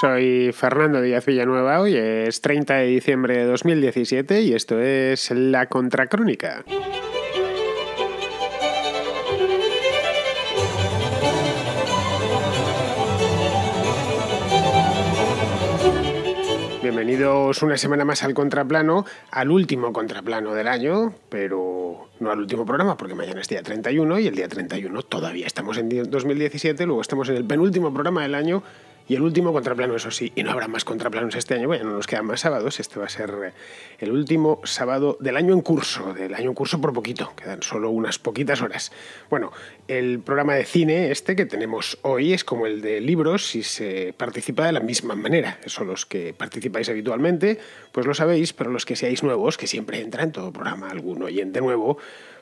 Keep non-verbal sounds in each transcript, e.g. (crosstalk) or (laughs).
Soy Fernando Díaz Villanueva, hoy es 30 de diciembre de 2017 y esto es La Contracrónica. Bienvenidos una semana más al contraplano, al último contraplano del año, pero no al último programa, porque mañana es día 31 y el día 31 todavía estamos en 2017, luego estamos en el penúltimo programa del año y el último contraplano, eso sí, y no habrá más contraplanos este año, bueno, nos quedan más sábados, este va a ser eh, el último sábado del año en curso, del año en curso por poquito, quedan solo unas poquitas horas. Bueno, el programa de cine este que tenemos hoy es como el de libros y se participa de la misma manera. Eso los que participáis habitualmente, pues lo sabéis, pero los que seáis nuevos, que siempre entra en todo programa algún oyente nuevo,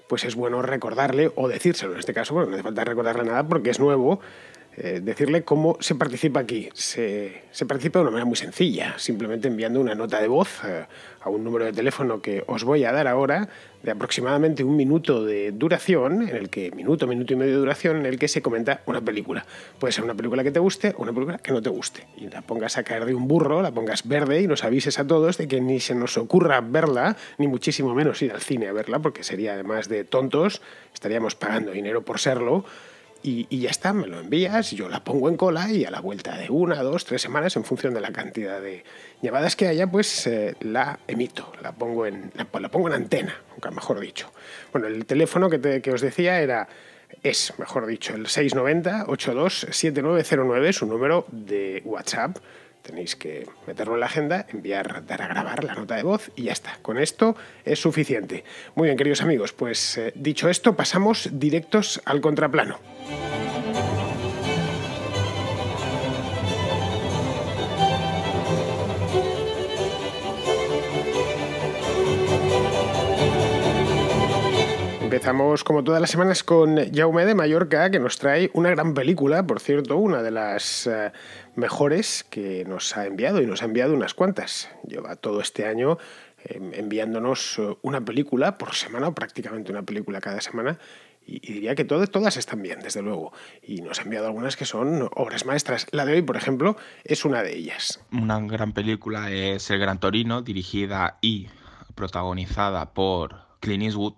pues es bueno recordarle o decírselo. En este caso, bueno, no hace falta recordarle nada porque es nuevo, eh, decirle cómo se participa aquí. Se, participa de una manera muy sencilla, simplemente enviando una nota de voz eh, a un número de teléfono que os voy a dar ahora de aproximadamente un minuto de duración, en el que minuto, minuto y medio de duración, en el que se comenta una película. Puede ser una película que te guste o una película que no te guste. Y la pongas a caer de un burro, la pongas verde y nos avises a todos de que ni se nos ocurra verla, ni muchísimo menos ir al cine a verla, porque sería además de tontos, estaríamos pagando dinero por serlo y, ya está, me lo envías, yo la pongo en cola y a la vuelta de una, dos, tres semanas, en función de la cantidad de llamadas que haya, pues eh, la emito, la pongo, en, la, pongo en antena, mejor dicho. Bueno, el teléfono que, que os decía era es, mejor dicho, el 690-827909, es un número de WhatsApp Tenéis que meterlo en la agenda, enviar, dar a grabar la nota de voz y ya está. Con esto es suficiente. Muy bien, queridos amigos, pues eh, dicho esto, pasamos directos al contraplano. Empezamos como todas las semanas con Jaume de Mallorca, que nos trae una gran película, por cierto, una de las eh, mejores que nos ha enviado y nos ha enviado unas cuantas. Lleva todo este año em, enviándonos eh, una película por semana, o prácticamente una película cada semana, y, diría que todas, todas están bien, desde luego. Y nos ha enviado algunas que son obras maestras. La de hoy, por ejemplo, es una de ellas. Una gran película es El Gran Torino, dirigida y protagonizada por Clint Eastwood,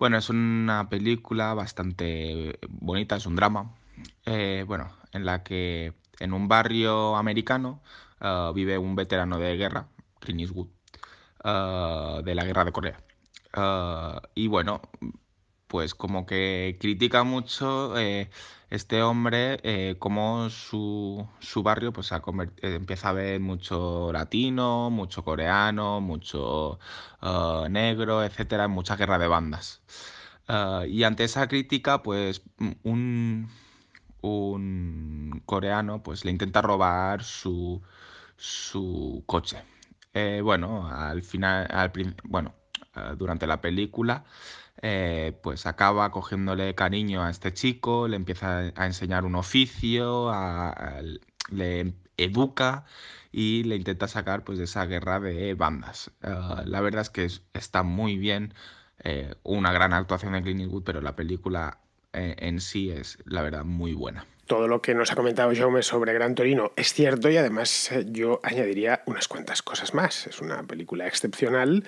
bueno, es una película bastante bonita, es un drama, eh, bueno, en la que en un barrio americano ah, vive un veterano de guerra, Clint Wood, ah, de la guerra de Corea. Ah, y bueno, pues como que critica mucho eh, este hombre eh, como su, barrio pues a eh, empieza a ver mucho latino, mucho coreano, mucho ah, negro, etcétera, mucha guerra de bandas. Ah, y ante esa crítica, pues un, un coreano pues le intenta robar su, coche. bueno, al final, al, bueno, ah, durante la película eh, pues acaba cogiéndole cariño a este chico, le empieza a enseñar un oficio, le educa y le intenta sacar pues de esa guerra de bandas. Eh, la verdad es que está muy bien, eh, una gran actuación de Clint Eastwood, pero la película en sí es la verdad muy buena. Todo lo que nos ha comentado Jaume sobre Gran Torino es cierto y además yo añadiría unas cuantas cosas más. Es una película excepcional.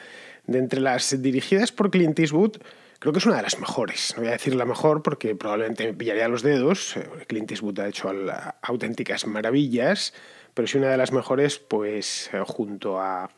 De entre las dirigidas por Clint Eastwood, Creo que es una de las mejores. No voy a decir la mejor porque probablemente me pillaría los dedos. Eh, Clint Eastwood ha hecho auténticas maravillas, pero si una de las mejores, pues eh, junto a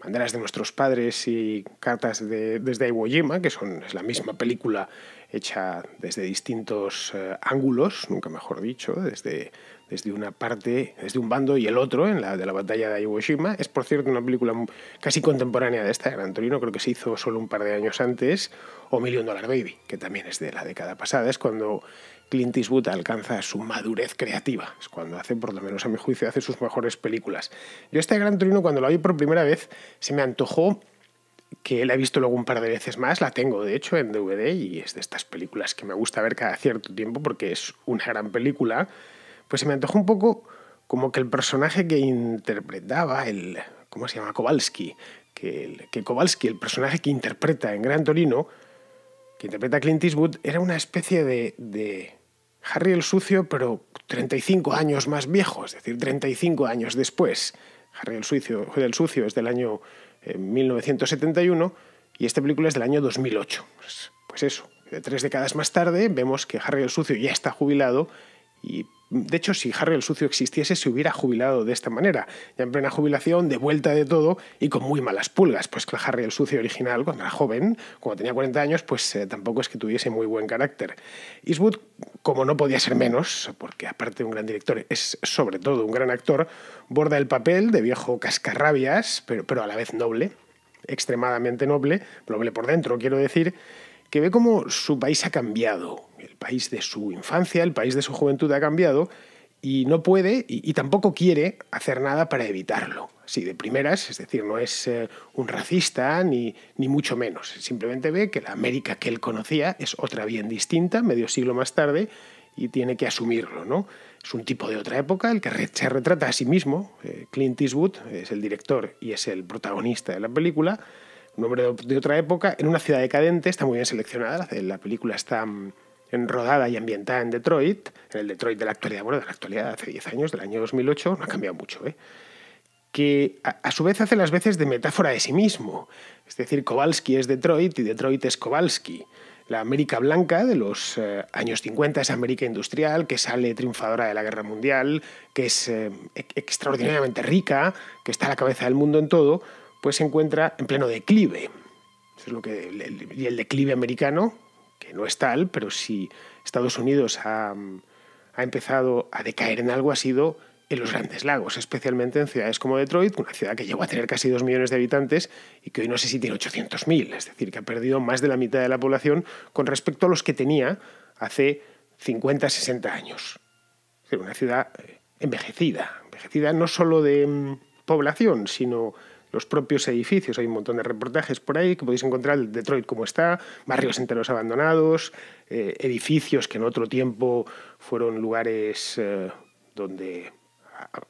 Banderas de nuestros padres y Cartas desde Iwo Jima, que es la misma película hecha desde distintos eh, ángulos, nunca mejor dicho, desde desde una parte, desde un bando y el otro, en la de la batalla de Hiroshima. Es, por cierto, una película casi contemporánea de esta, Gran Torino, creo que se hizo solo un par de años antes, o Million Dollar Baby, que también es de la década pasada, es cuando Clint Eastwood alcanza su madurez creativa, es cuando hace, por lo menos a mi juicio, hace sus mejores películas. Yo de Gran Torino, cuando la vi por primera vez, se me antojó que la he visto luego un par de veces más, la tengo de hecho en DVD y es de estas películas que me gusta ver cada cierto tiempo porque es una gran película pues se me antojó un poco como que el personaje que interpretaba, el, ¿cómo se llama? Kowalski, que, Kowalski, el personaje que interpreta en Gran Torino, que interpreta Clint Eastwood, era una especie de, Harry el Sucio, pero 35 años más viejo, es decir, 35 años después. Harry el Sucio, Sucio es del año 1971 eh, y esta película es del año 2008. Pues, pues, eso, tres décadas más tarde vemos que Harry el Sucio ya está jubilado y de hecho, si Harry el Sucio existiese, se hubiera jubilado de esta manera, ya en plena jubilación, de vuelta de todo y con muy malas pulgas. Pues que Harry el Sucio original, cuando era joven, cuando tenía 40 años, pues eh, tampoco es que tuviese muy buen carácter. Eastwood, como no podía ser menos, porque aparte de un gran director, es sobre todo un gran actor, borda el papel de viejo cascarrabias, pero, pero a la vez noble, extremadamente noble, noble por dentro, quiero decir, que ve como su país ha cambiado, el país de su infancia, el país de su juventud ha cambiado y no puede y, tampoco quiere hacer nada para evitarlo. Sí, de primeras, es decir, no es eh, un racista ni, ni mucho menos. Simplemente ve que la América que él conocía es otra bien distinta, medio siglo más tarde, y tiene que asumirlo, ¿no? Es un tipo de otra época, el que se retrata a sí mismo. Eh, Clint Eastwood es el director y es el protagonista de la película. Un hombre de otra época, en una ciudad decadente, está muy bien seleccionada. La película está mm, en rodada y ambientada en Detroit, en el Detroit de la actualidad, bueno, de la actualidad hace 10 años, del año 2008, no ha cambiado mucho, ¿eh? que a, su vez hace las veces de metáfora de sí mismo. Es decir, Kowalski es Detroit y Detroit es Kowalski. La América blanca de los eh, años 50 es América industrial, que sale triunfadora de la guerra mundial, que es eh, extraordinariamente rica, que está a la cabeza del mundo en todo, pues se encuentra en pleno declive. es lo que, y el declive americano, que no es tal, pero si Estados Unidos ha, empezado a decaer en algo ha sido en los grandes lagos, especialmente en ciudades como Detroit, una ciudad que llegó a tener casi dos millones de habitantes y que hoy no sé si tiene 800.000, es decir, que ha perdido más de la mitad de la población con respecto a los que tenía hace 50, 60 años. Es una ciudad eh, envejecida, envejecida no solo de mm, población, sino los propios edificios. Hay un montón de reportajes por ahí que podéis encontrar Detroit como está, barrios enteros abandonados, eh, edificios que en otro tiempo fueron lugares eh, donde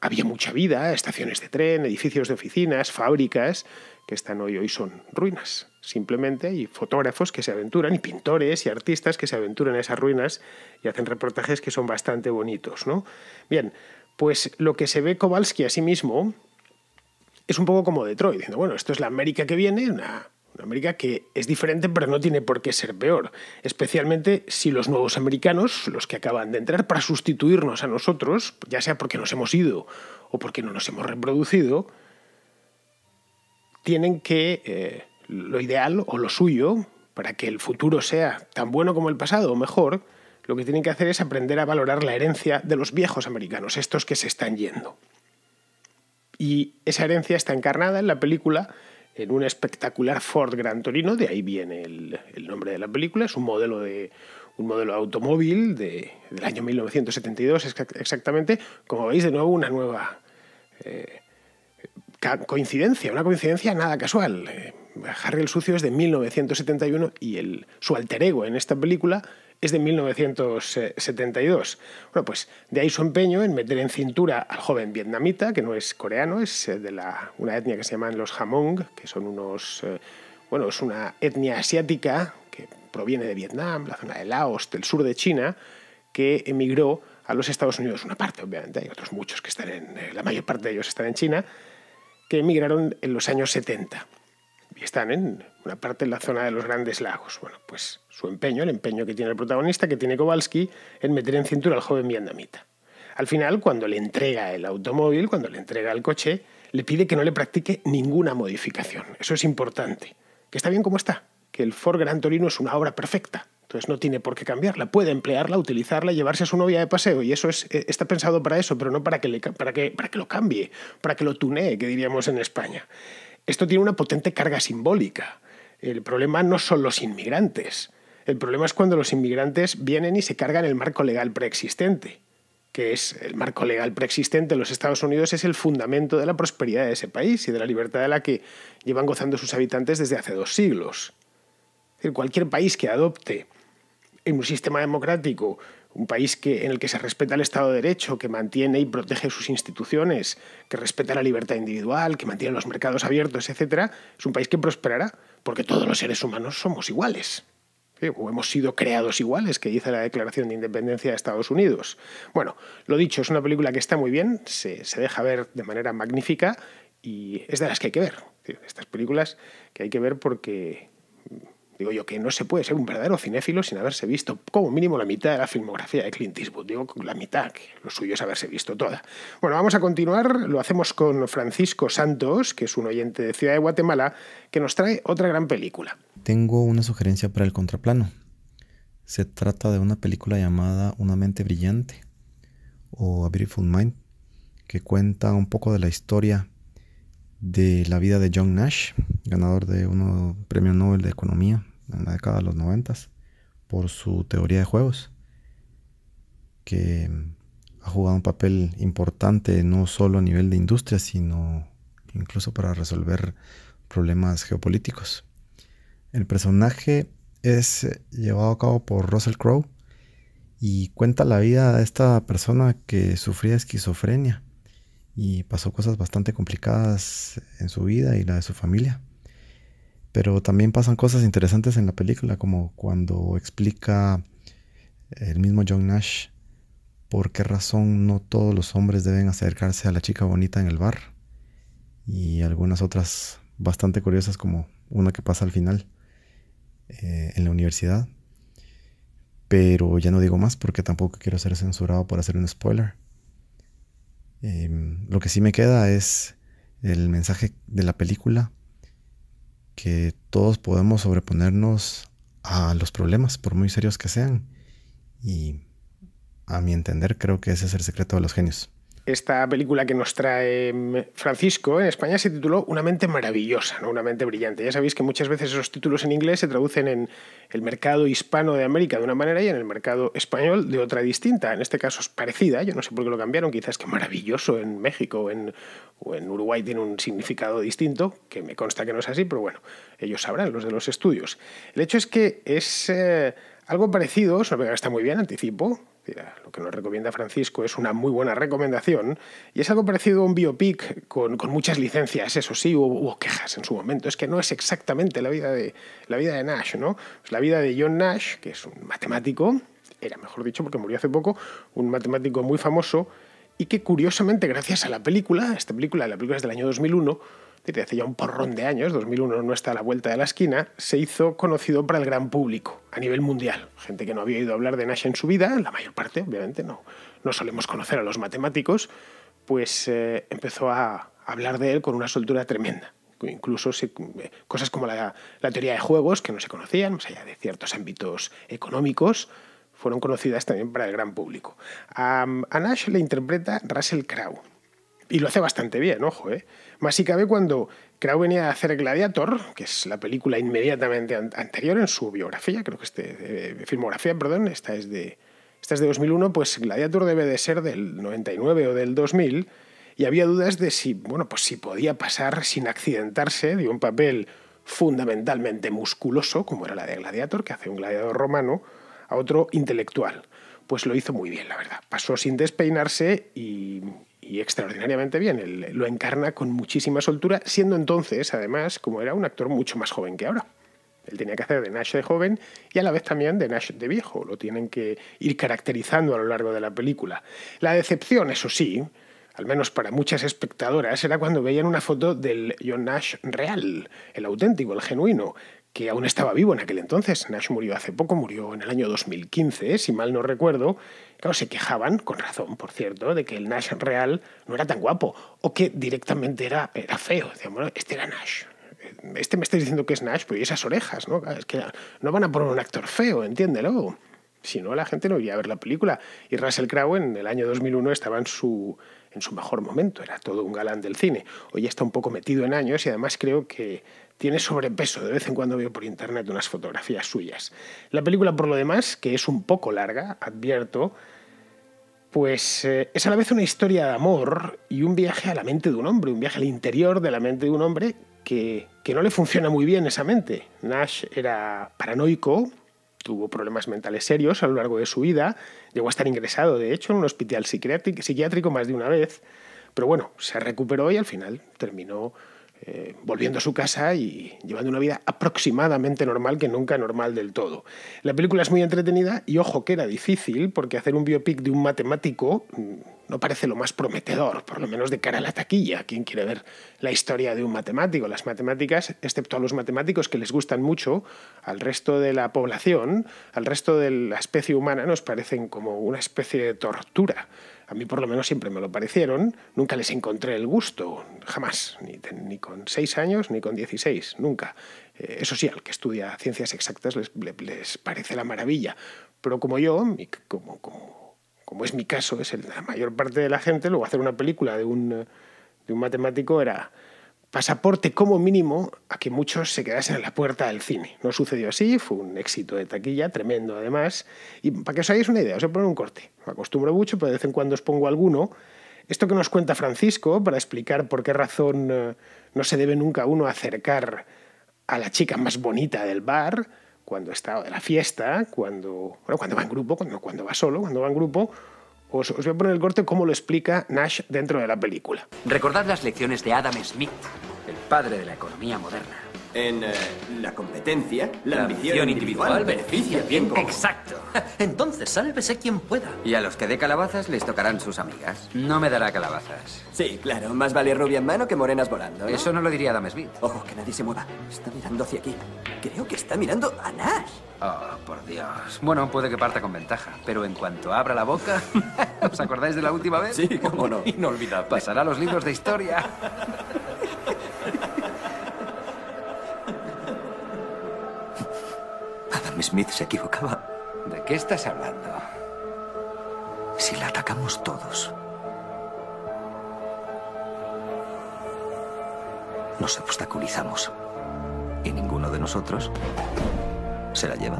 había mucha vida, estaciones de tren, edificios de oficinas, fábricas, que están hoy, hoy son ruinas, simplemente, y fotógrafos que se aventuran, y pintores y artistas que se aventuran a esas ruinas y hacen reportajes que son bastante bonitos. ¿no? Bien, pues lo que se ve Kowalski a sí mismo es un poco como Detroit, diciendo, bueno, esto es la América que viene, una, América que es diferente, pero no tiene por qué ser peor, especialmente si los nuevos americanos, los que acaban de entrar para sustituirnos a nosotros, ya sea porque nos hemos ido o porque no nos hemos reproducido, tienen que eh, lo ideal o lo suyo, para que el futuro sea tan bueno como el pasado o mejor, lo que tienen que hacer es aprender a valorar la herencia de los viejos americanos, estos que se están yendo. Y esa herencia está encarnada en la película en un espectacular Ford Gran Torino, de ahí viene el, nombre de la película, es un modelo de un modelo automóvil de, del año 1972 exactamente, como veis de nuevo una nueva eh, coincidencia, una coincidencia nada casual. Eh, Harry el Sucio es de 1971 y el, su alter ego en esta película es de 1972. Bueno, pues de ahí su empeño en meter en cintura al joven vietnamita, que no es coreano, es eh, de la, una etnia que se llaman los Hamong, que son unos, eh, bueno, es una etnia asiática que proviene de Vietnam, la zona de Laos, del sur de China, que emigró a los Estados Unidos, una parte obviamente, hay otros muchos que están en, eh, la mayor parte de ellos están en China, que emigraron en los años 70 y están en una parte en la zona de los grandes lagos. Bueno, pues su empeño, el empeño que tiene el protagonista, que tiene Kowalski, en meter en cintura al joven vietnamita. Al final, cuando le entrega el automóvil, cuando le entrega el coche, le pide que no le practique ninguna modificación. Eso es importante. Que está bien como está. Que el Ford Gran Torino es una obra perfecta. Entonces no tiene por qué cambiarla. Puede emplearla, utilizarla, llevarse a su novia de paseo. Y eso eh, está pensado para eso, pero no para que, para que, para que lo cambie, para que lo tunee, que diríamos en España. Esto tiene una potente carga simbólica. El problema no son los inmigrantes. El problema es cuando los inmigrantes vienen y se cargan el marco legal preexistente, que es el marco legal preexistente en los Estados Unidos es el fundamento de la prosperidad de ese país y de la libertad de la que llevan gozando sus habitantes desde hace dos siglos. cualquier país que adopte en un sistema democrático un país que, en el que se respeta el Estado de Derecho, que mantiene y protege sus instituciones, que respeta la libertad individual, que mantiene los mercados abiertos, etc., es un país que prosperará, porque todos los seres humanos somos iguales. O hemos sido creados iguales, que dice la Declaración de Independencia de Estados Unidos. Bueno, lo dicho, es una película que está muy bien, se, se deja ver de manera magnífica y es de las que hay que ver. Estas películas que hay que ver porque Digo yo que no se puede ser un verdadero cinéfilo sin haberse visto como mínimo la mitad de la filmografía de Clint Eastwood. Digo la mitad, que lo suyo es haberse visto toda. Bueno, vamos a continuar. Lo hacemos con Francisco Santos, que es un oyente de Ciudad de Guatemala, que nos trae otra gran película. Tengo una sugerencia para el contraplano. Se trata de una película llamada Una mente brillante o A Beautiful Mind, que cuenta un poco de la historia de la vida de John Nash, ganador de un premio Nobel de Economía en la década de los noventas por su teoría de juegos, que ha jugado un papel importante no solo a nivel de industria, sino incluso para resolver problemas geopolíticos. El personaje es llevado a cabo por Russell Crowe y cuenta la vida de esta persona que sufría esquizofrenia y pasó cosas bastante complicadas en su vida y la de su familia. Pero también pasan cosas interesantes en la película, como cuando explica el mismo John Nash por qué razón no todos los hombres deben acercarse a la chica bonita en el bar. Y algunas otras bastante curiosas, como una que pasa al final eh, en la universidad. Pero ya no digo más porque tampoco quiero ser censurado por hacer un spoiler. Em, lo que sí me queda es el mensaje de la película que todos podemos sobreponernos a los problemas, por muy serios que sean. Y a mi entender, creo que ese es el secreto de los genios. Esta película que nos trae Francisco en España se tituló Una mente maravillosa, ¿no? Una mente brillante. Ya sabéis que muchas veces esos títulos en inglés se traducen en el mercado hispano de América de una manera y en el mercado español de otra distinta. En este caso es parecida, yo no sé por qué lo cambiaron, quizás que maravilloso en México o en Uruguay tiene un significado distinto, que me consta que no es así, pero bueno, ellos sabrán, los de los estudios. El hecho es que es... Eh, algo parecido, sobre está muy bien, anticipo, lo que nos recomienda Francisco es una muy buena recomendación y es algo parecido a un biopic con, con muchas licencias, eso sí, hubo, quejas en su momento. Es que no es exactamente la vida de, la vida de Nash, ¿no? Pues la vida de John Nash, que es un matemático, era mejor dicho porque murió hace poco, un matemático muy famoso y que curiosamente, gracias a la película, esta película, la película es del año 2001, desde hace ya un porrón de años, 2001 no está a la vuelta de la esquina, se hizo conocido para el gran público a nivel mundial. Gente que no había oído hablar de Nash en su vida, la mayor parte, obviamente, no, no solemos conocer a los matemáticos, pues eh, empezó a hablar de él con una soltura tremenda. Incluso eh, cosas como la, teoría de juegos, que no se conocían, más allá de ciertos ámbitos económicos, fueron conocidas también para el gran público. A, a Nash le interpreta Russell Crowe. Y lo hace bastante bien, ojo, ¿eh? Más si cabe cuando Krau venía a hacer Gladiator, que es la película inmediatamente anterior en su biografía, creo que este, filmografía, perdón, esta es, de, esta es de 2001, pues Gladiator debe de ser del 99 o del 2000, y había dudas de si, bueno, pues si podía pasar sin accidentarse de un papel fundamentalmente musculoso, como era la de Gladiator, que hace un gladiador romano, a otro intelectual. Pues lo hizo muy bien, la verdad. Pasó sin despeinarse y y extraordinariamente bien. Él lo encarna con muchísima soltura, siendo entonces, además, como era un actor mucho más joven que ahora. Él tenía que hacer de Nash de joven y a la vez también de Nash de viejo. Lo tienen que ir caracterizando a lo largo de la película. La decepción, eso sí, al menos para muchas espectadoras, era cuando veían una foto del John Nash real, el auténtico, el genuino, que aún estaba vivo en aquel entonces. Nash murió hace poco, murió en el año 2015, si mal no recuerdo, Claro, se quejaban, con razón, por cierto, de que el Nash real no era tan guapo o que directamente era, era feo. este era Nash. Este me está diciendo que es Nash, pero pues, ¿y esas orejas? ¿no? Es que no van a poner un actor feo, entiéndelo. Si no, la gente no iba a ver la película. Y Russell Crowe en el año 2001 estaba en su, en su mejor momento, era todo un galán del cine. Hoy está un poco metido en años y además creo que tiene sobrepeso. De vez en cuando veo por internet unas fotografías suyas. La película, por lo demás, que es un poco larga, advierto, pues eh, es a la vez una historia de amor y un viaje a la mente de un hombre, un viaje al interior de la mente de un hombre que, que no le funciona muy bien esa mente. Nash era paranoico, tuvo problemas mentales serios a lo largo de su vida, llegó a estar ingresado, de hecho, en un hospital psiquiátrico más de una vez, pero bueno, se recuperó y al final terminó eh, volviendo a su casa y llevando una vida aproximadamente normal, que nunca normal del todo. La película es muy entretenida y ojo que era difícil, porque hacer un biopic de un matemático mm, no parece lo más prometedor, por lo menos de cara a la taquilla. ¿Quién quiere ver la historia de un matemático? Las matemáticas, excepto a los matemáticos que les gustan mucho, al resto de la población, al resto de la especie humana, nos parecen como una especie de tortura. A mí por lo menos siempre me lo parecieron, nunca les encontré el gusto, jamás, ni, con seis años ni con 16, nunca. Eh, eso sí, al que estudia ciencias exactas les, les, parece la maravilla, pero como yo, como, como como es mi caso, es la mayor parte de la gente, luego hacer una película de un, matemático era pasaporte como mínimo a que muchos se quedasen en la puerta del cine. No sucedió así, fue un éxito de taquilla, tremendo además. Y para que os hagáis una idea, os voy a poner un corte. Me acostumbro mucho, pero de vez en cuando os pongo alguno. Esto que nos cuenta Francisco para explicar por qué razón eh, no se debe nunca uno acercar a la chica más bonita del bar, cuando está de la fiesta, cuando, bueno, cuando va en grupo, cuando, cuando va solo, cuando va en grupo, os, os, voy a poner el corte como lo explica Nash dentro de la película. Recordad las lecciones de Adam Smith, el padre de la economía moderna. En eh, la competencia, la, ambición, individual, beneficia bien Exacto. (laughs) Entonces, sálvese quien pueda. Y a los que dé calabazas les tocarán sus amigas. No me dará calabazas. Sí, claro. Más vale rubia en mano que morenas volando. Eso no lo diría Adam Smith. Ojo, que nadie se mueva. Está mirando hacia aquí. Creo que está mirando a Nash. Oh, por Dios. Bueno, puede que parta con ventaja, pero en cuanto abra la boca... (laughs) ¿Os acordáis de la última vez? Sí, cómo no. no Inolvidable. Pasará los libros de historia. (laughs) Adam Smith se equivocaba. ¿De qué estás hablando? Si la atacamos todos, nos obstaculizamos. Y ninguno de nosotros se la lleva.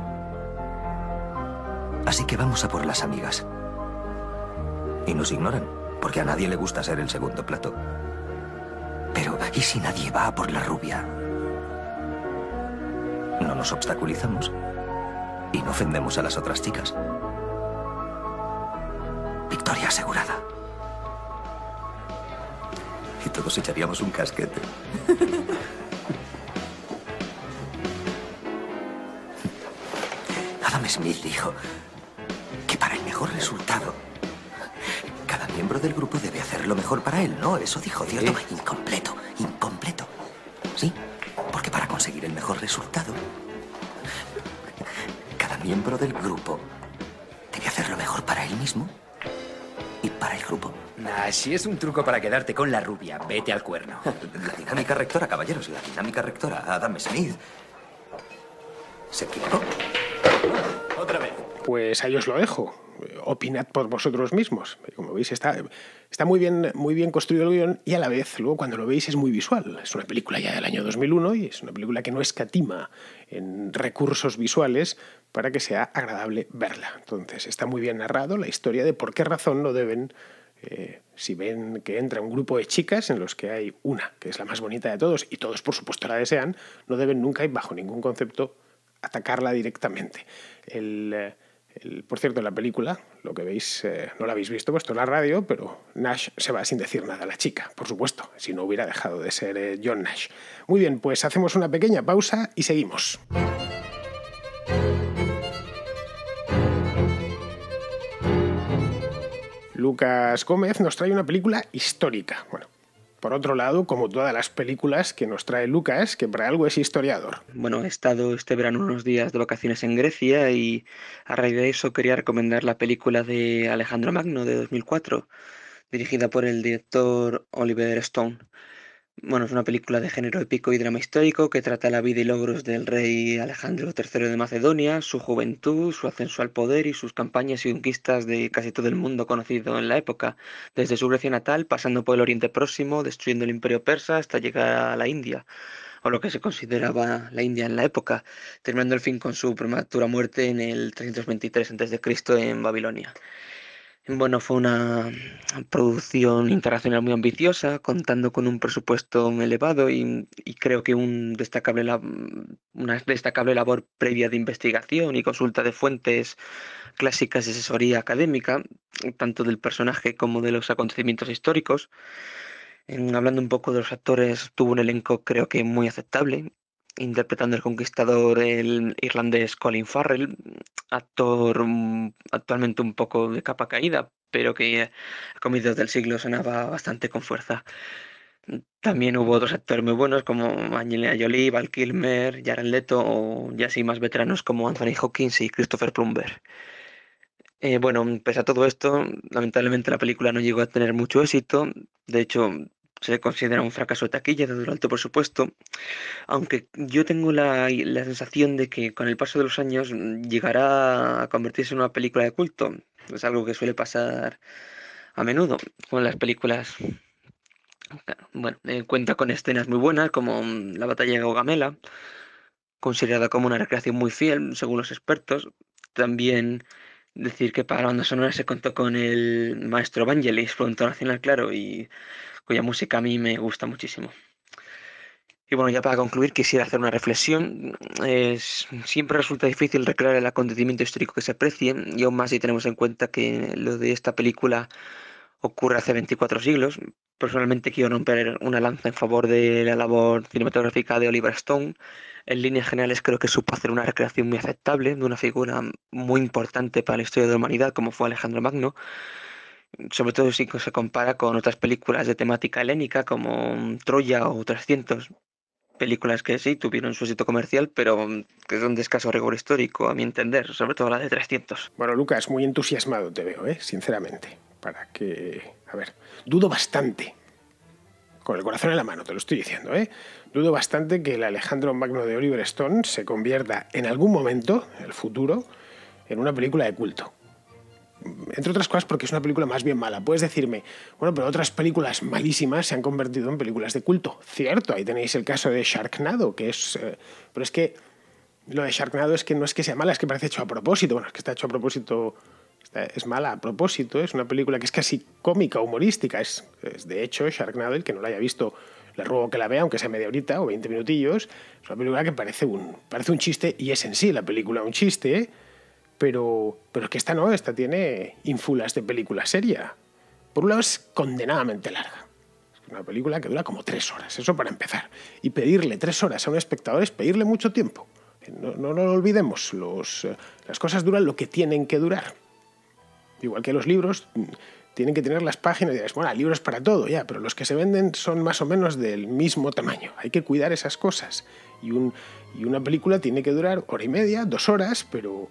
Así que vamos a por las amigas. Y nos ignoran, porque a nadie le gusta ser el segundo plato. Pero, ¿y si nadie va a por la rubia? No nos obstaculizamos. Y no ofendemos a las otras chicas. Victoria asegurada. Y todos echaríamos un casquete. Adam Smith dijo que para el mejor resultado, cada miembro del grupo debe hacer lo mejor para él, ¿no? Eso dijo, ¿cierto? Incompleto. resultado, cada miembro del grupo debe hacer lo mejor para él mismo y para el grupo. Nah, si es un truco para quedarte con la rubia, vete al cuerno. (laughs) La dinámica rectora, caballeros, la dinámica rectora, Adam Smith. Se equivocó pues ahí os lo dejo. Opinad por vosotros mismos. Como veis, está, está muy, bien, muy bien construido el guión y a la vez, luego cuando lo veis, es muy visual. Es una película ya del año 2001 y es una película que no escatima en recursos visuales para que sea agradable verla. Entonces, está muy bien narrado la historia de por qué razón no deben eh, si ven que entra un grupo de chicas en los que hay una, que es la más bonita de todos, y todos por supuesto la desean, no deben nunca y bajo ningún concepto atacarla directamente. El, eh, por cierto, la película, lo que veis, eh, no la habéis visto puesto en la radio, pero Nash se va sin decir nada a la chica, por supuesto, si no hubiera dejado de ser eh, John Nash. Muy bien, pues hacemos una pequeña pausa y seguimos. Lucas Gómez nos trae una película histórica. Bueno, por otro lado, como todas las películas que nos trae Lucas, que para algo es historiador. Bueno, he estado este verano unos días de vacaciones en Grecia y a raíz de eso quería recomendar la película de Alejandro Magno de 2004, dirigida por el director Oliver Stone. Bueno, es una película de género épico y drama histórico que trata la vida y logros del rey Alejandro III de Macedonia, su juventud, su ascenso al poder y sus campañas y conquistas de casi todo el mundo conocido en la época, desde su Grecia natal, pasando por el Oriente Próximo, destruyendo el Imperio Persa hasta llegar a la India o lo que se consideraba la India en la época, terminando el fin con su prematura muerte en el 323 a.C. en Babilonia. Bueno, fue una producción internacional muy ambiciosa, contando con un presupuesto elevado y, creo que un destacable una destacable labor previa de investigación y consulta de fuentes clásicas de asesoría académica, tanto del personaje como de los acontecimientos históricos. hablando un poco de los actores, tuvo un elenco creo que muy aceptable interpretando el conquistador el irlandés Colin Farrell, actor mm, actualmente un poco de capa caída, pero que a comienzos del siglo sonaba bastante con fuerza. También hubo otros actores muy buenos como Angelina Jolie, Val Kilmer, Jared Leto o ya así más veteranos como Anthony Hawkins y Christopher Plumber. Eh, bueno, pese a todo esto, lamentablemente la película no llegó a tener mucho éxito. De hecho, se considera un fracaso de taquilla desde alto, por supuesto, aunque yo tengo la, sensación de que con el paso de los años mm, llegará a convertirse en una película de culto. Es algo que suele pasar a menudo con las películas. Bueno, eh, cuenta con escenas muy buenas como mm, la batalla de Gogamela, considerada como una recreación muy fiel, según los expertos. También decir que para la banda sonora se contó con el maestro Vangelis, pronto nacional, claro, y cuya música a mí me gusta muchísimo. Y bueno, ya para concluir, quisiera hacer una reflexión. siempre resulta difícil recrear el acontecimiento histórico que se aprecie, y aún más si tenemos en cuenta que lo de esta película ocurre hace 24 siglos. Personalmente quiero romper una lanza en favor de la labor cinematográfica de Oliver Stone. En líneas generales creo que supo hacer una recreación muy aceptable de una figura muy importante para la historia de la humanidad como fue Alejandro Magno sobre todo si se compara con otras películas de temática helénica como mm, Troya o 300, películas que sí tuvieron su éxito comercial, pero mm, que son de escaso rigor histórico, a mi entender, sobre todo la de 300. Bueno, Lucas, muy entusiasmado te veo, ¿eh? sinceramente, para que... A ver, dudo bastante, con el corazón en la mano te lo estoy diciendo, ¿eh? dudo bastante que el Alejandro Magno de Oliver Stone se convierta en algún momento, en el futuro, en una película de culto entre otras cosas porque es una película más bien mala. Puedes decirme, bueno, pero otras películas malísimas se han convertido en películas de culto. Cierto, ahí tenéis el caso de Sharknado, que es... Eh, pero es que lo de Sharknado es que no es que sea mala, es que parece hecho a propósito. Bueno, es que está hecho a propósito... es mala a propósito, es una película que es casi cómica, humorística. Es, de hecho Sharknado, el que no la haya visto le ruego que la vea, aunque sea media horita o 20 minutillos. Es una película que parece un, parece un chiste y es en sí la película un chiste, ¿eh? Pero, pero es que esta no, esta tiene ínfulas de película seria. Por un lado es condenadamente larga. Es una película que dura como tres horas, eso para empezar. Y pedirle tres horas a un espectador es pedirle mucho tiempo. No, no, lo olvidemos, los, eh, las cosas duran lo que tienen que durar. Igual que los libros, mm, tienen que tener las páginas y bueno, libros para todo, ya, pero los que se venden son más o menos del mismo tamaño. Hay que cuidar esas cosas. Y, un, y una película tiene que durar hora y media, dos horas, pero,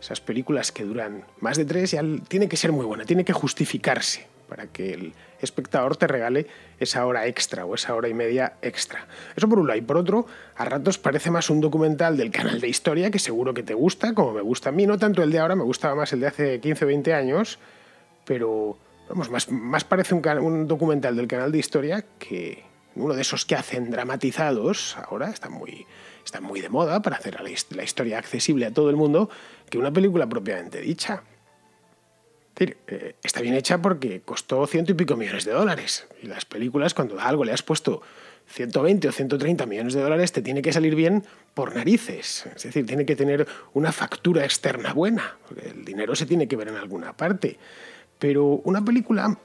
esas películas que duran más de tres ya tiene que ser muy buena, tiene que justificarse para que el espectador te regale esa hora extra o esa hora y media extra. Eso por un lado. Y por otro, a ratos parece más un documental del canal de historia que seguro que te gusta, como me gusta a mí. No tanto el de ahora, me gustaba más el de hace 15 o 20 años, pero vamos, más, más parece un, documental del canal de historia que uno de esos que hacen dramatizados. Ahora están muy, muy de moda para hacer la historia accesible a todo el mundo que una película propiamente dicha. Eh, está bien hecha porque costó ciento y pico millones de dólares. Y las películas, cuando da algo le has puesto 120 o 130 millones de dólares, te tiene que salir bien por narices. Es decir, tiene que tener una factura externa buena. El dinero se tiene que ver en alguna parte. Pero una película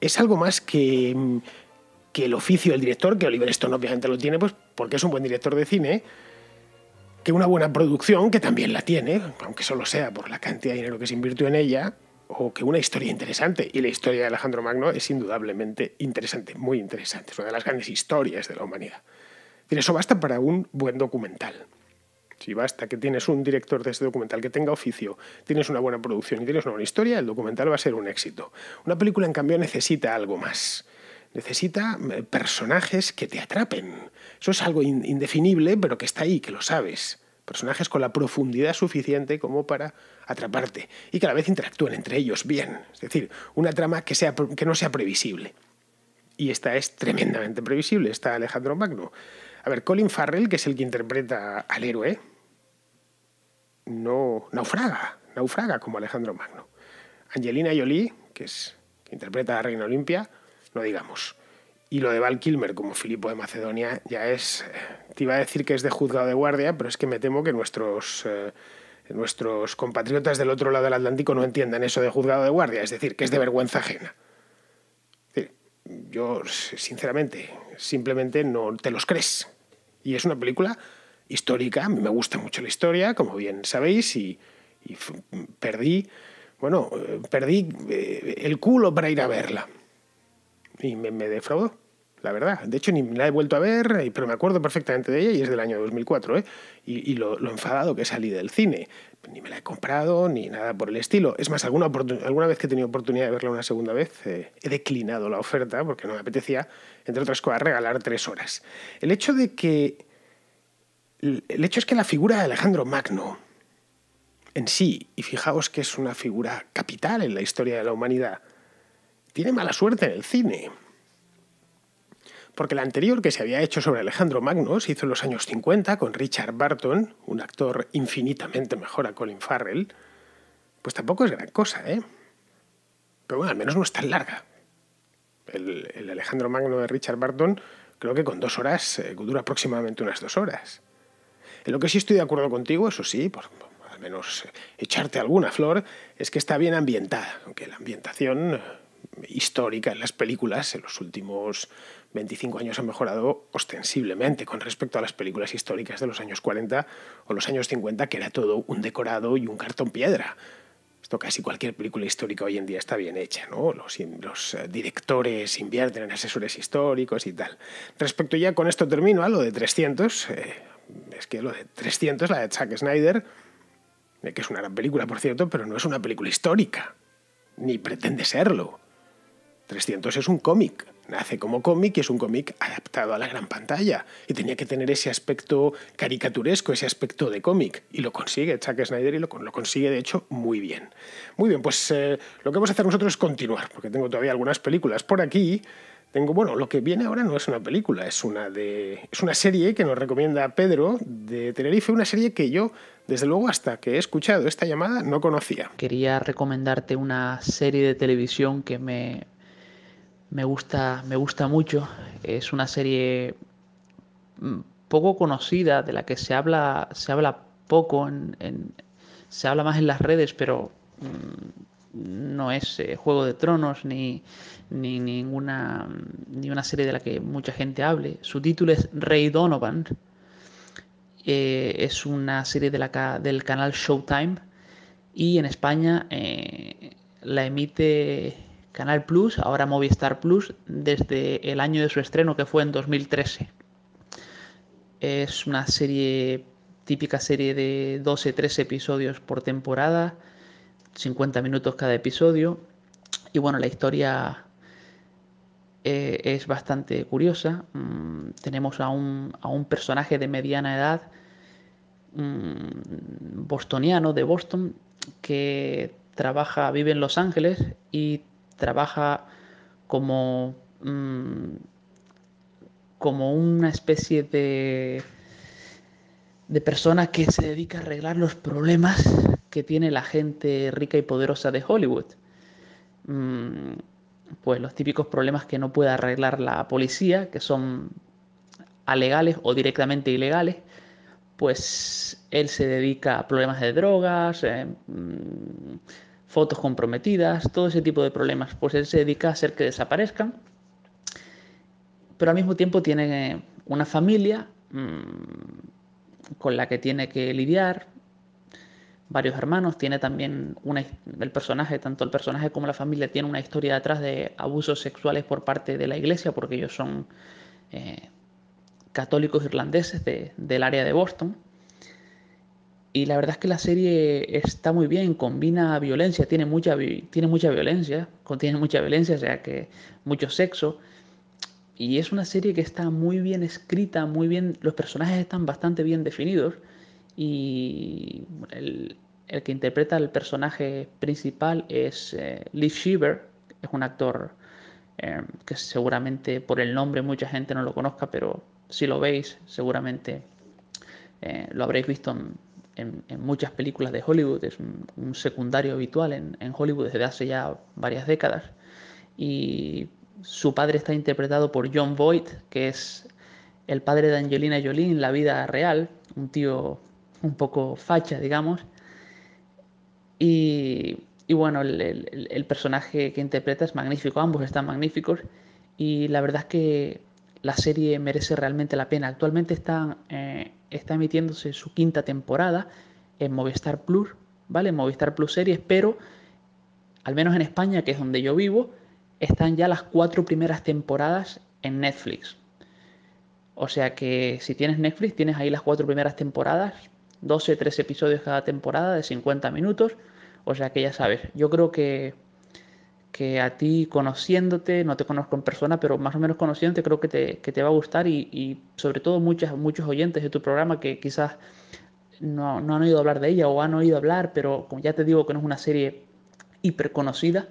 es algo más que, que el oficio del director, que Oliver Stone obviamente lo tiene, pues porque es un buen director de cine que una buena producción, que también la tiene, aunque solo sea por la cantidad de dinero que se invirtió en ella, o que una historia interesante. Y la historia de Alejandro Magno es indudablemente interesante, muy interesante. Es una de las grandes historias de la humanidad. Pero eso basta para un buen documental. Si basta que tienes un director de ese documental que tenga oficio, tienes una buena producción y tienes una buena historia, el documental va a ser un éxito. Una película, en cambio, necesita algo más. Necesita eh, personajes que te atrapen. Eso es algo indefinible, pero que está ahí, que lo sabes. Personajes con la profundidad suficiente como para atraparte y que a la vez interactúen entre ellos bien. Es decir, una trama que, sea, que no sea previsible. Y esta es tremendamente previsible, está Alejandro Magno. A ver, Colin Farrell, que es el que interpreta al héroe, no naufraga, naufraga como Alejandro Magno. Angelina Jolie, que, es, interpreta a Reina Olimpia, digamos. Y lo de Val Kilmer como Filipo de Macedonia ya es, eh, te iba a decir que es de juzgado de guardia, pero es que me temo que nuestros, eh, nuestros compatriotas del otro lado del Atlántico no entiendan eso de juzgado de guardia, es decir, que es de vergüenza ajena. yo, sinceramente, simplemente no te los crees. Y es una película histórica, me gusta mucho la historia, como bien sabéis, y, y perdí, bueno, eh, perdí el culo para ir a verla y me, defraudó la verdad. De hecho, ni la he vuelto a ver, pero me acuerdo perfectamente de ella y es del año 2004, ¿eh? Y, lo, enfadado que salí del cine. Ni me la he comprado, ni nada por el estilo. Es más, alguna, alguna vez que he tenido oportunidad de verla una segunda vez, eh, he declinado la oferta porque no me apetecía, entre otras cosas, regalar tres horas. El hecho de que. El hecho es que la figura de Alejandro Magno en sí, y fijaos que es una figura capital en la historia de la humanidad, tiene mala suerte en el cine. Porque la anterior que se había hecho sobre Alejandro Magno se hizo en los años 50 con Richard Barton, un actor infinitamente mejor a Colin Farrell, pues tampoco es gran cosa, ¿eh? Pero bueno, al menos no es tan larga. El, Alejandro Magno de Richard Barton creo que con dos horas eh, dura aproximadamente unas dos horas. En lo que sí estoy de acuerdo contigo, eso sí, por, al menos eh, echarte alguna flor, es que está bien ambientada, aunque la ambientación eh, histórica en las películas en los últimos 25 años ha mejorado ostensiblemente con respecto a las películas históricas de los años 40 o los años 50, que era todo un decorado y un cartón piedra. Esto casi cualquier película histórica hoy en día está bien hecha, ¿no? Los, eh, directores invierten en asesores históricos y tal. Respecto ya con esto termino a ¿eh? lo de 300, eh, es que lo de 300, la de Zack Snyder, que es una gran película, por cierto, pero no es una película histórica, ni pretende serlo. 300 es un cómic, nace como cómic y es un cómic adaptado a la gran pantalla. Y tenía que tener ese aspecto caricaturesco, ese aspecto de cómic. Y lo consigue Chuck Snyder y lo, lo, consigue, de hecho, muy bien. Muy bien, pues eh, lo que vamos a hacer nosotros es continuar, porque tengo todavía algunas películas por aquí. Tengo, bueno, lo que viene ahora no es una película, es una, de, es una serie que nos recomienda Pedro de Tenerife, una serie que yo, desde luego, hasta que he escuchado esta llamada, no conocía. Quería recomendarte una serie de televisión que me, me gusta, me gusta mucho. Es una serie mm, poco conocida, de la que se habla, se habla poco, en, se habla más en las redes, pero mm, no es eh, Juego de Tronos ni, ninguna, mm, ni una serie de la que mucha gente hable. Su título es Rey Donovan. Eh, es una serie de la, del canal Showtime y en España eh, la emite Canal Plus, ahora Movistar Plus, desde el año de su estreno que fue en 2013. Es una serie, típica serie de 12-13 episodios por temporada, 50 minutos cada episodio. Y bueno, la historia eh, es bastante curiosa. Mm, tenemos a un, personaje de mediana edad, mm, bostoniano, de Boston, que trabaja, vive en Los Ángeles y trabaja como, mm, como una especie de, de persona que se dedica a arreglar los problemas que tiene la gente rica y poderosa de Hollywood. Mm, pues los típicos problemas que no puede arreglar la policía, que son alegales o directamente ilegales, pues él se dedica a problemas de drogas, eh, mm, fotos comprometidas, todo ese tipo de problemas. Pues él se dedica a hacer que desaparezcan, pero al mismo tiempo tiene una familia mm, con la que tiene que lidiar, varios hermanos, tiene también una, el personaje, tanto el personaje como la familia, tiene una historia detrás de abusos sexuales por parte de la iglesia, porque ellos son eh, católicos irlandeses del área de Boston. Y la verdad es que la serie está muy bien, combina violencia, tiene mucha, tiene mucha violencia, contiene mucha violencia, o sea que mucho sexo. Y es una serie que está muy bien escrita, muy bien, los personajes están bastante bien definidos. Y el, que interpreta el personaje principal es eh, Lee Shiver, es un actor em, que seguramente por el nombre mucha gente no lo conozca, pero si lo veis seguramente eh, lo habréis visto en en, muchas películas de Hollywood, es un, secundario habitual en, Hollywood desde hace ya varias décadas. Y su padre está interpretado por John Voight, que es el padre de Angelina Jolie en la vida real, un tío un poco facha, digamos. Y, bueno, el, personaje que interpreta es magnífico, ambos están magníficos. Y la verdad es que la serie merece realmente la pena. Actualmente están eh, está emitiéndose su quinta temporada en Movistar Plus, ¿vale? Movistar Plus Series, pero al menos en España, que es donde yo vivo, están ya las cuatro primeras temporadas en Netflix. O sea que si tienes Netflix, tienes ahí las cuatro primeras temporadas, 12, 13 episodios cada temporada de 50 minutos. O sea que ya sabes, yo creo que que a ti conociéndote, no te conozco en persona, pero más o menos conociéndote creo que te, va a gustar y, sobre todo muchas, muchos oyentes de tu programa que quizás no, han oído hablar de ella o han oído hablar, pero como ya te digo que no es una serie hiper conocida,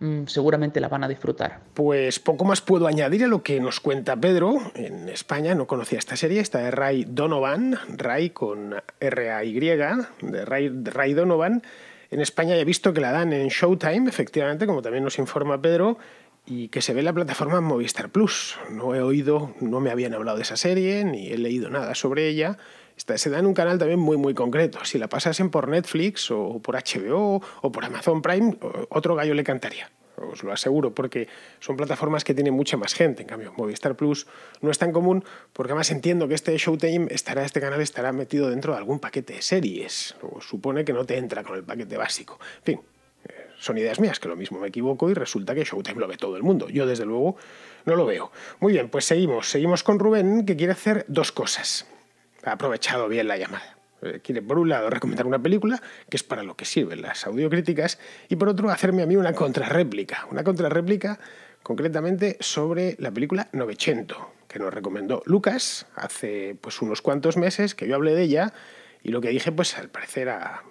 mm, seguramente la van a disfrutar. Pues poco más puedo añadir a lo que nos cuenta Pedro. En España no conocía esta serie, esta de Ray Donovan, Ray con R-A-Y, de Ray Donovan en España he visto que la dan en Showtime, efectivamente, como también nos informa Pedro, y que se ve en la plataforma Movistar Plus. No he oído, no me habían hablado de esa serie, ni he leído nada sobre ella. Está, se da en un canal también muy, muy concreto. Si la pasasen por Netflix o por HBO o por Amazon Prime, otro gallo le cantaría os lo aseguro, porque son plataformas que tienen mucha más gente. En cambio, Movistar Plus no es tan común, porque además entiendo que este Showtime estará, este canal estará metido dentro de algún paquete de series, o supone que no te entra con el paquete básico. En fin, eh, son ideas mías, que lo mismo me equivoco y resulta que Showtime lo ve todo el mundo. Yo, desde luego, no lo veo. Muy bien, pues seguimos, seguimos con Rubén, que quiere hacer dos cosas. Ha aprovechado bien la llamada. Eh, quiere, por un lado, recomendar una película, que es para lo que sirven las audiocríticas, y por otro, hacerme a mí una contrarréplica. Una contrarréplica concretamente sobre la película Novecento, que nos recomendó Lucas hace pues, unos cuantos meses, que yo hablé de ella, y lo que dije, pues al parecer a,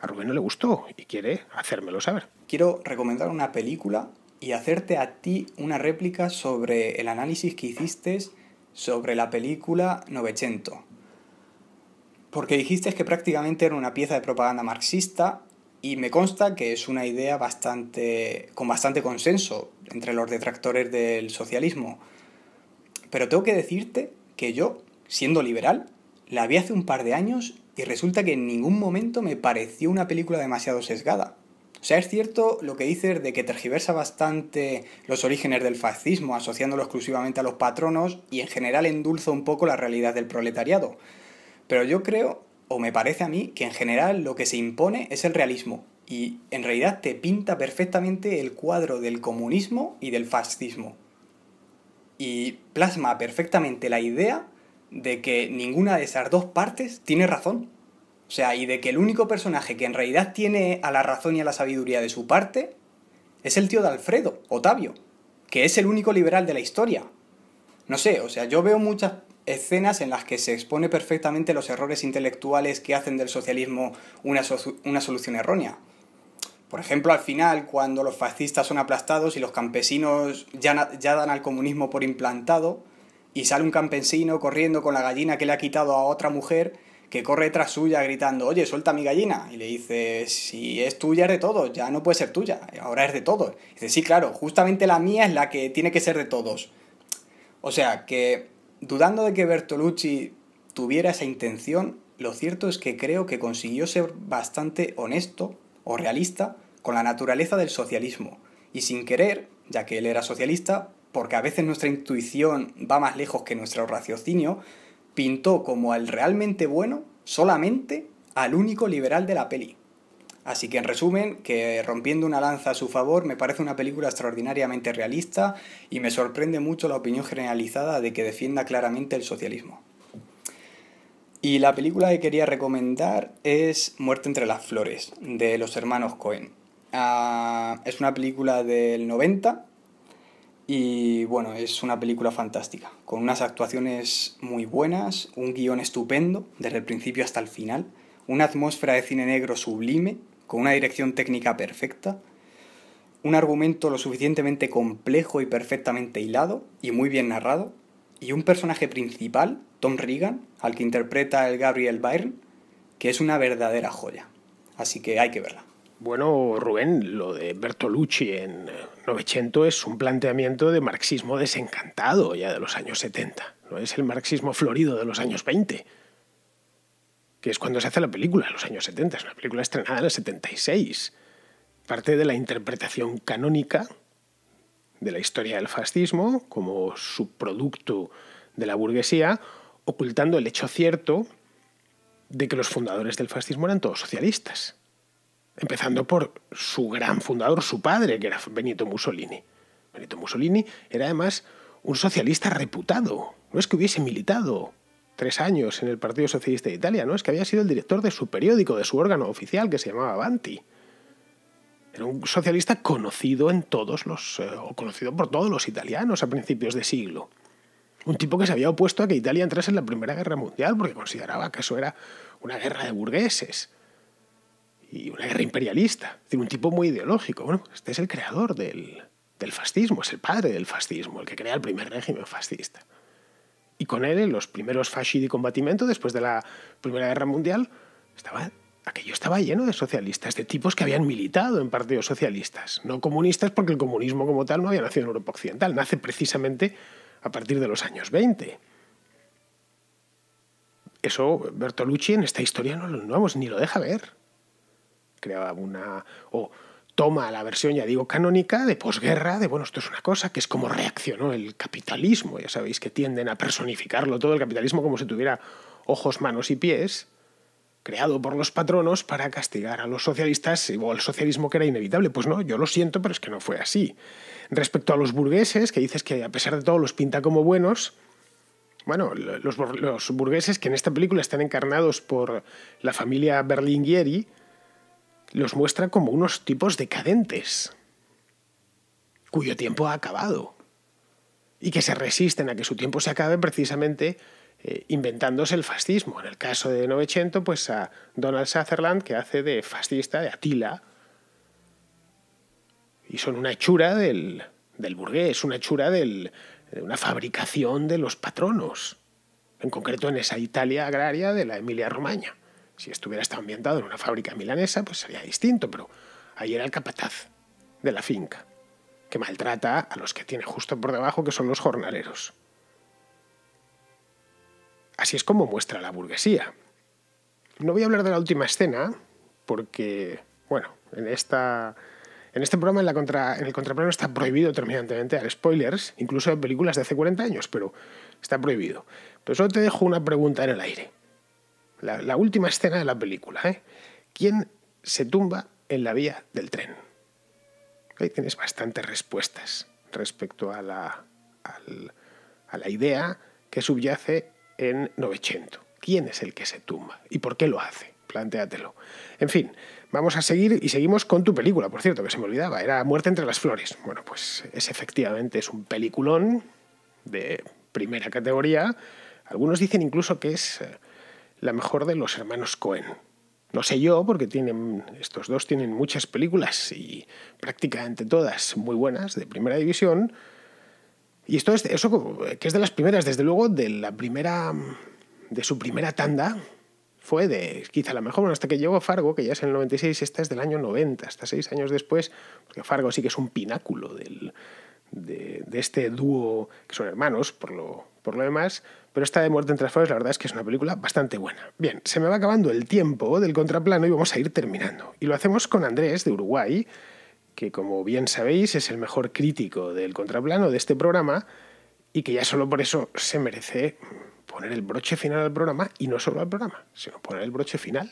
a Rubén no le gustó y quiere hacérmelo saber. Quiero recomendar una película y hacerte a ti una réplica sobre el análisis que hiciste sobre la película Novecento. Porque dijiste que prácticamente era una pieza de propaganda marxista y me consta que es una idea bastante, con bastante consenso entre los detractores del socialismo. Pero tengo que decirte que yo, siendo liberal, la vi hace un par de años y resulta que en ningún momento me pareció una película demasiado sesgada. O sea, es cierto lo que dices de que tergiversa bastante los orígenes del fascismo, asociándolo exclusivamente a los patronos y en general endulza un poco la realidad del proletariado. Pero yo creo, o me parece a mí, que en general lo que se impone es el realismo. Y en realidad te pinta perfectamente el cuadro del comunismo y del fascismo. Y plasma perfectamente la idea de que ninguna de esas dos partes tiene razón. O sea, y de que el único personaje que en realidad tiene a la razón y a la sabiduría de su parte es el tío de Alfredo, Otavio, que es el único liberal de la historia. No sé, o sea, yo veo muchas escenas en las que se expone perfectamente los errores intelectuales que hacen del socialismo una, solución errónea. Por ejemplo, al final, cuando los fascistas son aplastados y los campesinos ya, ya, dan al comunismo por implantado, y sale un campesino corriendo con la gallina que le ha quitado a otra mujer que corre tras suya gritando, oye, suelta mi gallina. Y le dice, si es tuya es de todos, ya no puede ser tuya, ahora es de todos. dice, sí, claro, justamente la mía es la que tiene que ser de todos. O sea, que Dudando de que Bertolucci tuviera esa intención, lo cierto es que creo que consiguió ser bastante honesto o realista con la naturaleza del socialismo, y sin querer, ya que él era socialista, porque a veces nuestra intuición va más lejos que nuestro raciocinio, pintó como el realmente bueno solamente al único liberal de la peli, Así que en resumen, que rompiendo una lanza a su favor, me parece una película extraordinariamente realista y me sorprende mucho la opinión generalizada de que defienda claramente el socialismo. Y la película que quería recomendar es Muerte entre las Flores, de los hermanos Cohen. Ah, es una película del 90 y bueno, es una película fantástica, con unas actuaciones muy buenas, un guión estupendo, desde el principio hasta el final, una atmósfera de cine negro sublime con una dirección técnica perfecta, un argumento lo suficientemente complejo y perfectamente hilado y muy bien narrado, y un personaje principal, Tom Regan, al que interpreta el Gabriel Byrne, que es una verdadera joya. Así que hay que verla. Bueno, Rubén, lo de Bertolucci en eh, Novecento es un planteamiento de marxismo desencantado ya de los años 70. No es el marxismo florido de los años 20 que es cuando se hace la película, en los años 70. una película estrenada en el 76. Parte de la interpretación canónica de la historia del fascismo como subproducto de la burguesía, ocultando el hecho cierto de que los fundadores del fascismo eran todos socialistas. Empezando por su gran fundador, su padre, que era Benito Mussolini. Benito Mussolini era además un socialista reputado, no es que hubiese militado tres años en el Partido Socialista de Italia, ¿no? Es que había sido el director de su periódico, de su órgano oficial, que se llamaba Avanti. Era un socialista conocido en todos los. Eh, por todos los italianos a principios de siglo. Un tipo que se había opuesto a que Italia entrase en la Primera Guerra Mundial porque consideraba que eso era una guerra de burgueses y una guerra imperialista. Es un tipo muy ideológico. Pues este es el creador del, del fascismo, es el padre del fascismo, el que crea el primer régimen fascista. Y con él, en los primeros fasci de combatimiento, después de la Primera Guerra Mundial, aquello estaba lleno de socialistas, de tipos que habían militado en partidos socialistas, no comunistas, porque el comunismo como tal no había nacido en Europa Occidental, nace precisamente a partir de los años 20. Eso Bertolucci en esta historia no, lo vamos, ni lo deja ver. Creaba una toma la versión, ya digo, canónica de posguerra, de bueno, esto es una cosa que es como reaccionó el capitalismo. Ya sabéis que tienden a personificarlo todo el capitalismo como si tuviera ojos, manos y pies, creado por los patronos para castigar a los socialistas o al socialismo que era inevitable. Pues no, yo lo siento, pero es que no fue así. Respecto a los burgueses, que dices que a pesar de todo los pinta como buenos, bueno, los, burgueses que en esta película están encarnados por la familia Berlingueri, los muestra como unos tipos decadentes, cuyo tiempo ha acabado, y que se resisten a que su tiempo se acabe precisamente eh, inventándose el fascismo. En el caso de Novecento, pues a Donald Sutherland, que hace de fascista, de Atila, y son una hechura del, burgués, una hechura de una fabricación de los patronos, en concreto en esa Italia agraria de la Emilia Romagna. Si estuviera estado ambientado en una fábrica milanesa, pues sería distinto, pero ahí era el capataz de la finca, que maltrata a los que tiene justo por debajo, que son los jornaleros. Así es como muestra la burguesía. No voy a hablar de la última escena, porque, bueno, en, esta, en este programa, en, en el contraplano, está prohibido terminantemente dar spoilers, incluso en películas de hace 40 años, pero está prohibido. Pero solo te dejo una pregunta en el aire la, última escena de la película. ¿eh? ¿Quién se tumba en la vía del tren? Ahí tienes bastantes respuestas respecto a la, a la idea que subyace en Novecento. ¿Quién es el que se tumba y por qué lo hace? Plantéatelo. En fin, vamos a seguir y seguimos con tu película, por cierto, que se me olvidaba, era Muerte entre las flores. Bueno, pues es efectivamente es un peliculón de primera categoría. Algunos dicen incluso que es eh, la mejor de los hermanos Cohen. No sé yo, porque tienen, estos dos tienen muchas películas y prácticamente todas muy buenas de primera división. Y esto es, eso que es de las primeras, desde luego, de la primera, de su primera tanda, fue de quizá la mejor, hasta que llegó Fargo, que ya es en el 96, esta es del año 90, hasta seis años después, porque Fargo sí que es un pináculo de este dúo, que son hermanos, por lo, por lo demás, pero esta de Muerte en las la verdad es que es una película bastante buena. Bien, se me va acabando el tiempo del contraplano y vamos a ir terminando. Y lo hacemos con Andrés de Uruguay, que como bien sabéis es el mejor crítico del contraplano de este programa y que ya solo por eso se merece poner el broche final al programa y no solo al programa, sino poner el broche final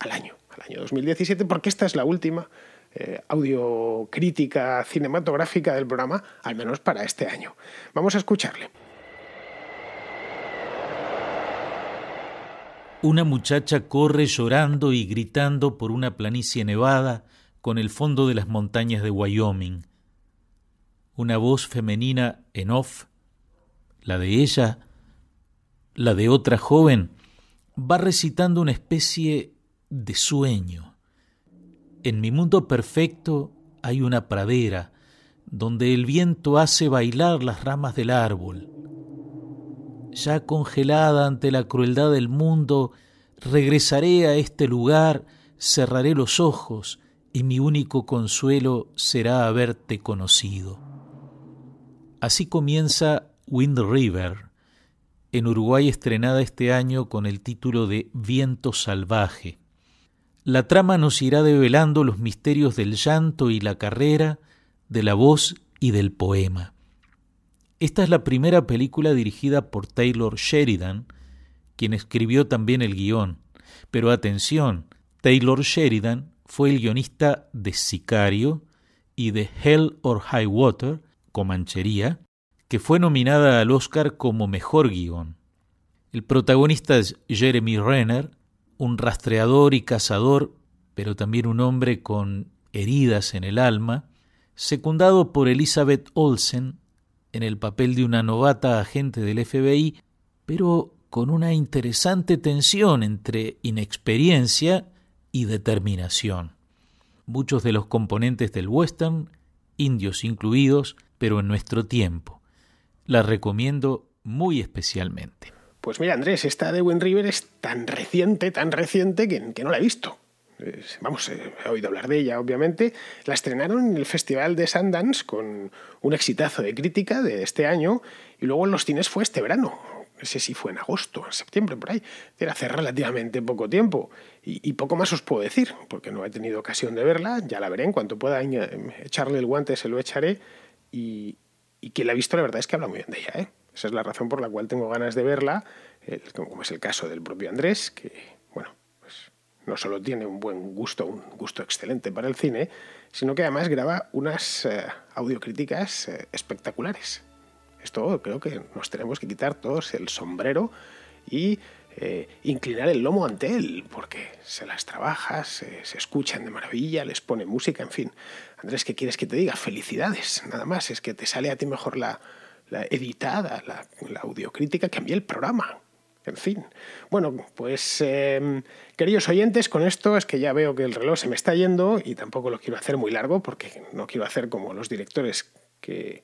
al año, al año 2017, porque esta es la última eh, audio crítica cinematográfica del programa, al menos para este año. Vamos a escucharle. Una muchacha corre llorando y gritando por una planicie nevada con el fondo de las montañas de Wyoming. Una voz femenina en off, la de ella, la de otra joven, va recitando una especie de sueño. En mi mundo perfecto hay una pradera donde el viento hace bailar las ramas del árbol ya congelada ante la crueldad del mundo, regresaré a este lugar, cerraré los ojos, y mi único consuelo será haberte conocido. Así comienza Wind River, en Uruguay estrenada este año con el título de Viento Salvaje. La trama nos irá develando los misterios del llanto y la carrera, de la voz y del poema. Esta es la primera película dirigida por Taylor Sheridan, quien escribió también el guión. Pero atención, Taylor Sheridan fue el guionista de Sicario y de Hell or High Water, Comanchería, que fue nominada al Oscar como Mejor Guión. El protagonista es Jeremy Renner, un rastreador y cazador, pero también un hombre con heridas en el alma, secundado por Elizabeth Olsen, en el papel de una novata agente del FBI, pero con una interesante tensión entre inexperiencia y determinación. Muchos de los componentes del western, indios incluidos, pero en nuestro tiempo. La recomiendo muy especialmente. Pues mira, Andrés, esta de Win River es tan reciente, tan reciente que no la he visto. Eh, vamos, eh, he oído hablar de ella, obviamente, la estrenaron en el Festival de Sundance con un exitazo de crítica de este año y luego en los cines fue este verano. No sé si fue en agosto, en septiembre, por ahí. Era hace relativamente poco tiempo. Y, poco más os puedo decir, porque no he tenido ocasión de verla. Ya la veré en cuanto pueda em, echarle el guante, se lo echaré. Y, y quien la ha visto, la verdad es que habla muy bien de ella. ¿eh? Esa es la razón por la cual tengo ganas de verla, como es el caso del propio Andrés, que, bueno, no solo tiene un buen gusto, un gusto excelente para el cine, sino que además graba unas eh, audiocríticas eh, espectaculares. Esto creo que nos tenemos que quitar todos el sombrero y eh, inclinar el lomo ante él, porque se las trabaja, se, escuchan de maravilla, les pone música, en fin. Andrés, ¿qué quieres que te diga? Felicidades, nada más, es que te sale a ti mejor la, editada, la, la audiocrítica que a mí el programa. En fin. Bueno, pues em, queridos oyentes, con esto es que ya veo que el reloj se me está yendo y tampoco lo quiero hacer muy largo porque no quiero hacer como los directores que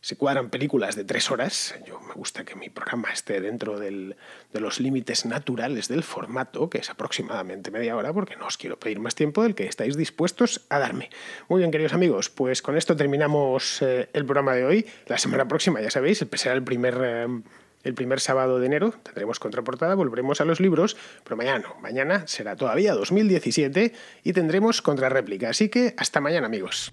se cuadran películas de tres horas. Yo me gusta que mi programa esté dentro de los límites naturales del formato, que es aproximadamente media hora, porque no os quiero pedir más tiempo del que estáis dispuestos a darme. Muy bien, queridos amigos, pues con esto terminamos eh, el programa de hoy. La semana próxima, ya sabéis, será el primer... Em, el primer sábado de enero tendremos contraportada, volveremos a los libros, pero mañana mañana será todavía 2017 y tendremos contrarréplica. Así que hasta mañana amigos.